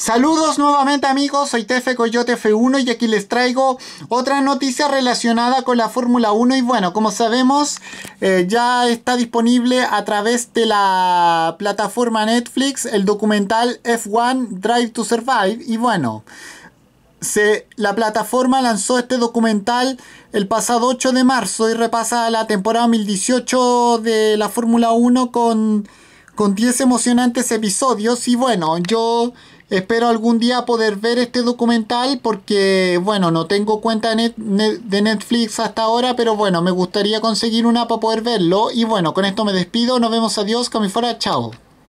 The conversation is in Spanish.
Saludos nuevamente amigos, soy Tefe Coyote F1 y aquí les traigo otra noticia relacionada con la Fórmula 1 y bueno, como sabemos eh, ya está disponible a través de la plataforma Netflix el documental F1 Drive to Survive y bueno... la plataforma lanzó este documental el pasado 8 de marzo y repasa la temporada 2018 de la Fórmula 1 con, con 10 emocionantes episodios. Y bueno, yo Espero algún día poder ver este documental porque, bueno, no tengo cuenta de Netflix hasta ahora, pero bueno, me gustaría conseguir una para poder verlo. Y bueno, con esto me despido, nos vemos, adiós, fuera chao.